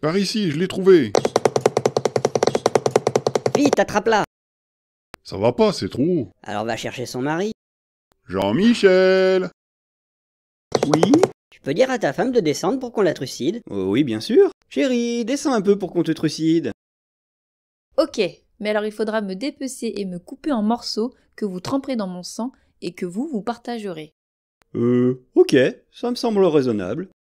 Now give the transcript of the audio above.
Par ici, je l'ai trouvé Vite, attrape-la Ça va pas, c'est trop. Alors va chercher son mari. Jean-Michel Oui Tu peux dire à ta femme de descendre pour qu'on la trucide oh Oui, bien sûr. Chérie, descends un peu pour qu'on te trucide. Ok, mais alors il faudra me dépecer et me couper en morceaux que vous tremperez dans mon sang et que vous vous partagerez. Euh, ok, ça me semble raisonnable.